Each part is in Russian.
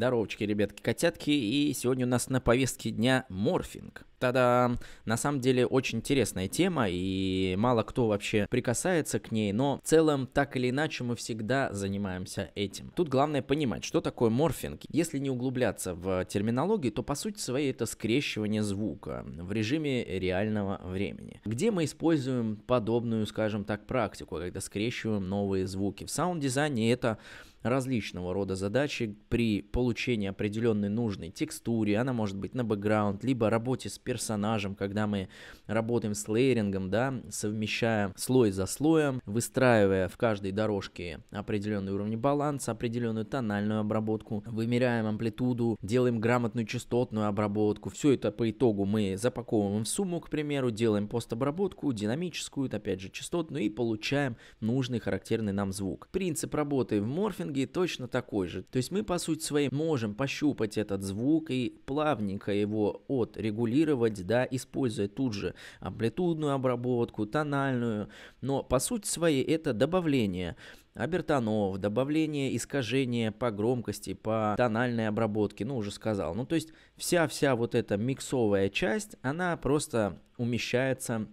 Здоровочки, ребятки, котятки. И сегодня у нас на повестке дня морфинг. Тогда на самом деле очень интересная тема, и мало кто вообще прикасается к ней, но в целом так или иначе мы всегда занимаемся этим. Тут главное понимать, что такое морфинг. Если не углубляться в терминологию, то по сути своей это скрещивание звука в режиме реального времени. Где мы используем подобную, скажем так, практику, когда скрещиваем новые звуки? В саунд-дизайне это различного рода задачи при получении определенной нужной текстуры. она может быть на бэкграунд, либо работе с персонажем, когда мы работаем с лейерингом, да, совмещая слой за слоем, выстраивая в каждой дорожке определенный уровень баланса, определенную тональную обработку, вымеряем амплитуду, делаем грамотную частотную обработку. Все это по итогу мы запаковываем в сумму, к примеру, делаем постобработку, динамическую, опять же, частотную и получаем нужный характерный нам звук. Принцип работы в морфинге точно такой же. То есть мы, по сути своей, можем пощупать этот звук и плавненько его отрегулировать адаптировать, да, используя тут же амплитудную обработку, тональную, но по сути своей это добавление обертонов, добавление искажения по громкости, по тональной обработке, ну уже сказал. Ну то есть вся-вся вот эта миксовая часть, она просто умещается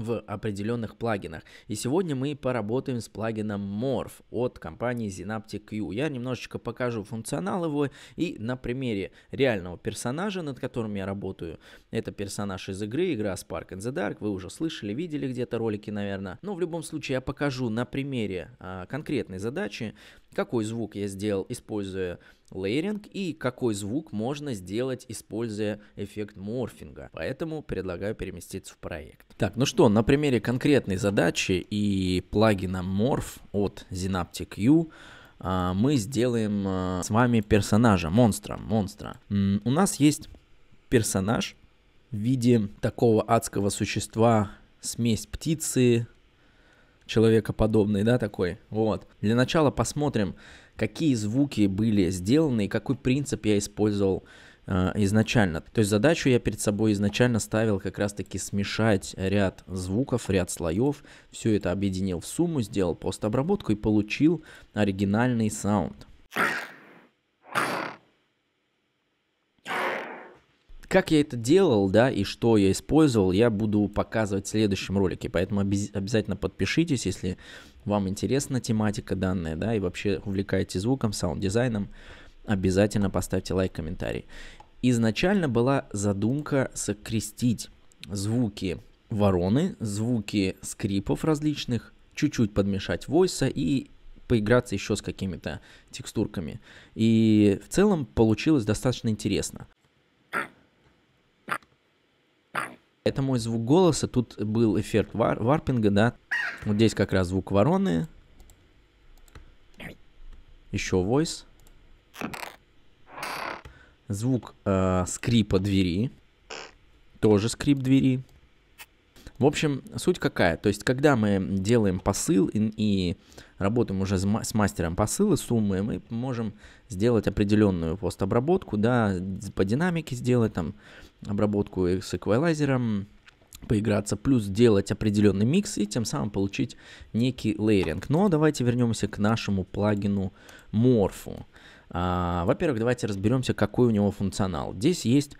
в определенных плагинах. И сегодня мы поработаем с плагином Morph от компании Zenaptic Q. Я немножечко покажу функционал его и на примере реального персонажа, над которым я работаю. Это персонаж из игры, игра Spark in the Dark. Вы уже слышали, видели где-то ролики, наверное. Но в любом случае я покажу на примере а, конкретной задачи, какой звук я сделал, используя лейеринг и какой звук можно сделать, используя эффект морфинга. Поэтому предлагаю переместиться в проект. Так, ну что, на примере конкретной задачи и плагина Morph от Synaptic U а, мы сделаем а, с вами персонажа, монстра, монстра. У нас есть персонаж в виде такого адского существа, смесь птицы, человекоподобный, да, такой. Вот. Для начала посмотрим, какие звуки были сделаны и какой принцип я использовал э, изначально. То есть задачу я перед собой изначально ставил как раз-таки смешать ряд звуков, ряд слоев, все это объединил в сумму, сделал постобработку и получил оригинальный саунд. Как я это делал, да, и что я использовал, я буду показывать в следующем ролике. Поэтому обез обязательно подпишитесь, если вам интересна тематика данная, да, и вообще увлекаете звуком, саунд-дизайном, обязательно поставьте лайк, комментарий. Изначально была задумка сокрестить звуки вороны, звуки скрипов различных, чуть-чуть подмешать войса и поиграться еще с какими-то текстурками. И в целом получилось достаточно интересно. это мой звук голоса, тут был эффект вар варпинга, да. Вот здесь как раз звук вороны. Еще voice. Звук э, скрипа двери. Тоже скрип двери. В общем, суть какая? То есть, когда мы делаем посыл и, и работаем уже с, ма с мастером посыла, суммы, мы можем сделать определенную постобработку, да, по динамике сделать там обработку с эквалайзером, поиграться, плюс сделать определенный микс и тем самым получить некий лейеринг. Но давайте вернемся к нашему плагину Морфу. А, во-первых, давайте разберемся, какой у него функционал. Здесь есть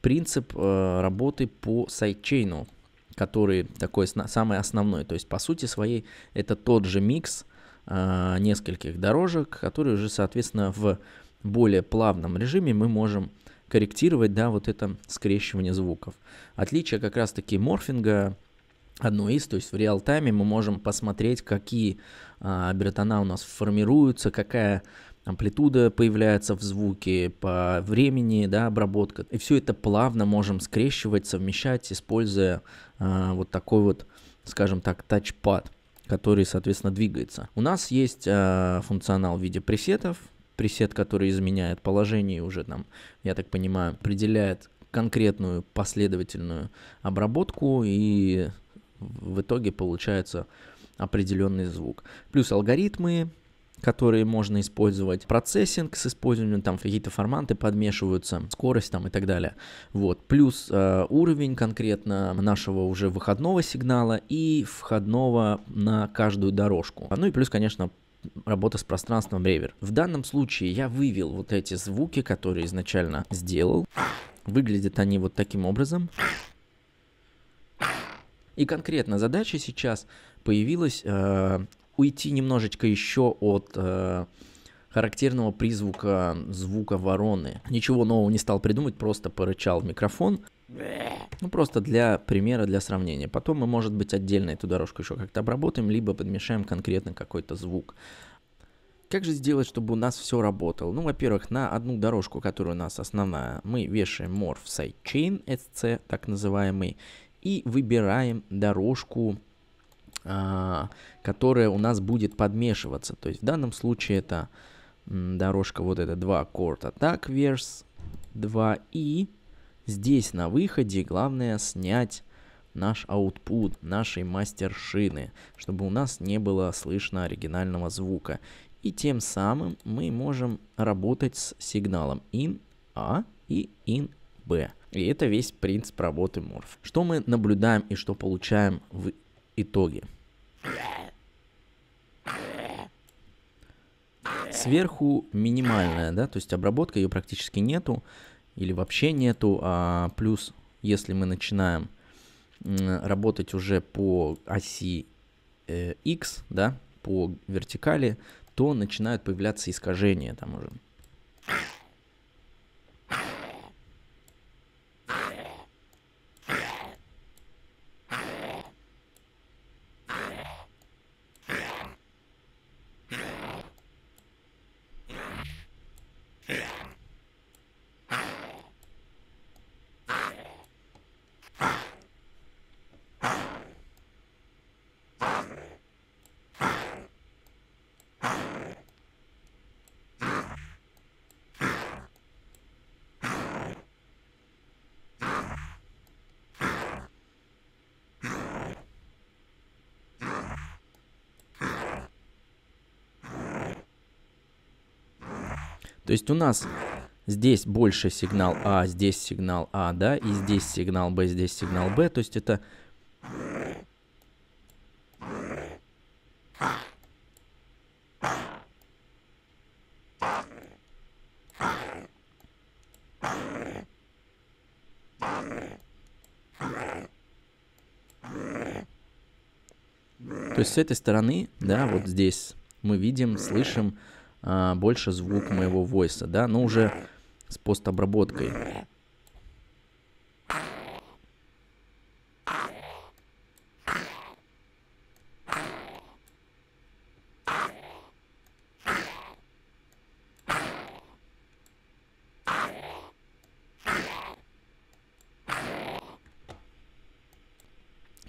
принцип э, работы по сайдчейну который такой самый основной. То есть, по сути своей, это тот же микс э, нескольких дорожек, которые уже, соответственно, в более плавном режиме мы можем корректировать, да, вот это скрещивание звуков. Отличие как раз-таки морфинга одно из, то есть в реал-тайме мы можем посмотреть, какие а, э, бертона у нас формируются, какая амплитуда появляется в звуке, по времени, да, обработка. И все это плавно можем скрещивать, совмещать, используя э, вот такой вот, скажем так, тачпад, который, соответственно, двигается. У нас есть э, функционал в виде пресетов, пресет, который изменяет положение уже там, я так понимаю, определяет конкретную последовательную обработку и в итоге получается определенный звук. Плюс алгоритмы, которые можно использовать, процессинг с использованием, там какие-то форматы подмешиваются, скорость там и так далее. Вот, плюс э, уровень конкретно нашего уже выходного сигнала и входного на каждую дорожку. Ну и плюс, конечно, работа с пространством ревер. В данном случае я вывел вот эти звуки, которые изначально сделал. Выглядят они вот таким образом. И конкретно задача сейчас появилась э, уйти немножечко еще от э, характерного призвука звука вороны. Ничего нового не стал придумать, просто порычал в микрофон. Ну, просто для примера, для сравнения. Потом мы, может быть, отдельно эту дорожку еще как-то обработаем, либо подмешаем конкретно какой-то звук. Как же сделать, чтобы у нас все работало? Ну, во-первых, на одну дорожку, которая у нас основная, мы вешаем морф sidechain SC, так называемый, и выбираем дорожку а, которая у нас будет подмешиваться. То есть в данном случае это дорожка вот эта два chord так верс 2 и здесь на выходе главное снять наш output нашей мастер-шины, чтобы у нас не было слышно оригинального звука. И тем самым мы можем работать с сигналом in A а и in B. И это весь принцип работы морф. Что мы наблюдаем и что получаем в Итоги. Сверху минимальная, да, то есть обработка ее практически нету или вообще нету, а плюс если мы начинаем работать уже по оси э, X, да, по вертикали, то начинают появляться искажения там уже. То есть у нас здесь больше сигнал А, здесь сигнал А, да, и здесь сигнал Б, здесь сигнал Б. То есть это... То есть с этой стороны, да, вот здесь мы видим, слышим а, больше звук моего войса, да, но уже с постобработкой.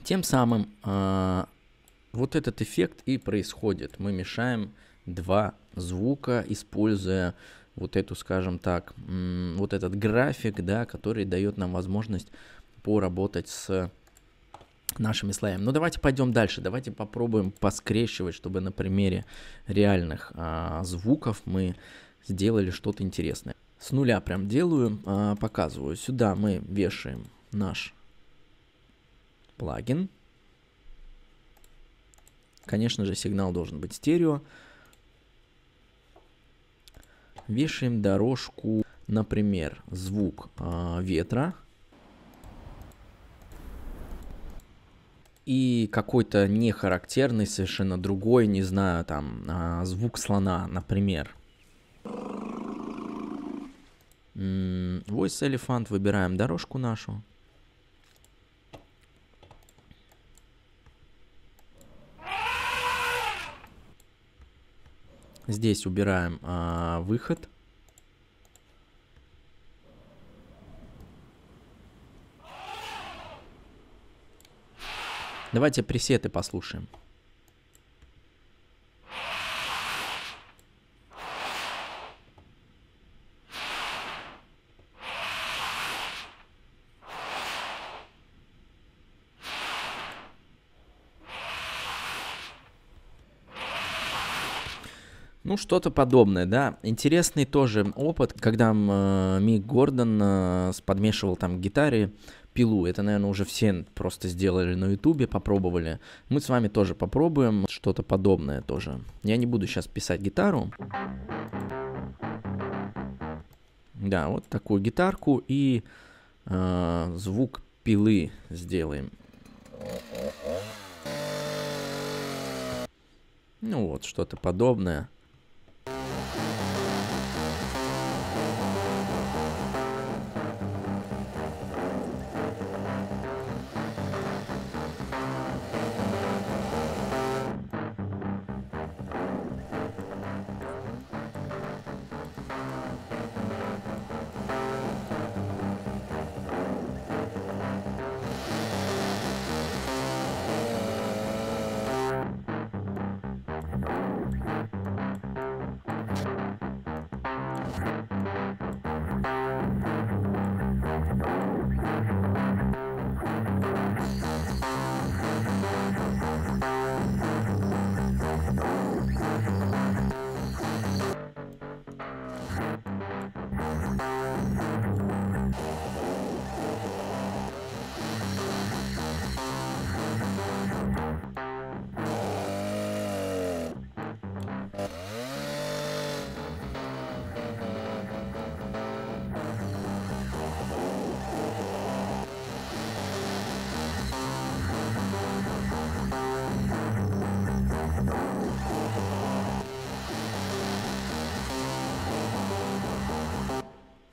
Тем самым а, вот этот эффект и происходит. Мы мешаем два звука, используя вот эту, скажем так, вот этот график, да, который дает нам возможность поработать с нашими слоями. Но ну, давайте пойдем дальше, давайте попробуем поскрещивать, чтобы на примере реальных а, звуков мы сделали что-то интересное. С нуля прям делаю, а, показываю. Сюда мы вешаем наш плагин. Конечно же, сигнал должен быть стерео. Вешаем дорожку, например, звук э, ветра. И какой-то нехарактерный, совершенно другой, не знаю, там, э, звук слона, например. Voice Elephant, выбираем дорожку нашу. Здесь убираем а, выход. Давайте пресеты послушаем. Ну, что-то подобное, да. Интересный тоже опыт, когда э, Мик Гордон э, подмешивал там гитаре пилу. Это, наверное, уже все просто сделали на ютубе, попробовали. Мы с вами тоже попробуем что-то подобное тоже. Я не буду сейчас писать гитару. Да, вот такую гитарку и э, звук пилы сделаем. Ну вот, что-то подобное.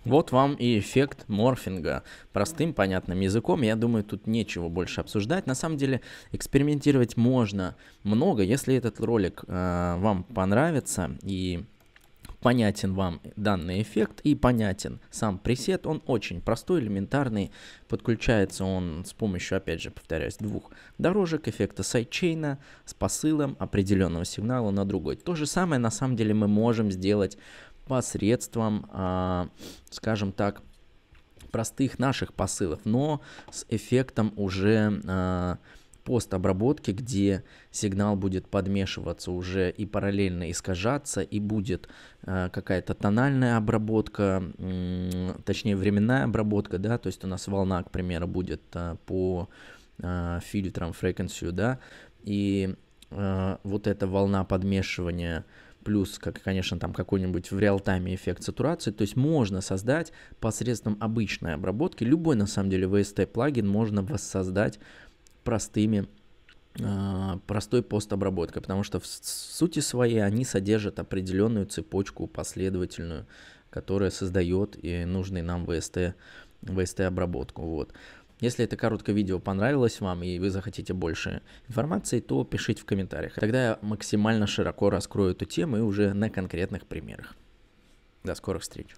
Вот вам и эффект морфинга. Простым, понятным языком, я думаю, тут нечего больше обсуждать. На самом деле, экспериментировать можно много. Если этот ролик э, вам понравится и понятен вам данный эффект и понятен сам пресет. Он очень простой, элементарный. Подключается он с помощью, опять же, повторяюсь, двух дорожек, эффекта сайдчейна с посылом определенного сигнала на другой. То же самое на самом деле мы можем сделать посредством, а, скажем так, простых наших посылов, но с эффектом уже а, постобработки, где сигнал будет подмешиваться уже и параллельно искажаться, и будет а, какая-то тональная обработка, точнее временная обработка, да, то есть у нас волна, к примеру, будет по фильтрам frequency, да, и вот эта волна подмешивания плюс, как, конечно, там какой-нибудь в реал-тайме эффект сатурации. То есть можно создать посредством обычной обработки, любой на самом деле VST-плагин можно воссоздать простыми э, простой постобработкой, потому что в сути своей они содержат определенную цепочку последовательную, которая создает и нужный нам VST, VST обработку. Вот. Если это короткое видео понравилось вам и вы захотите больше информации, то пишите в комментариях. Тогда я максимально широко раскрою эту тему и уже на конкретных примерах. До скорых встреч!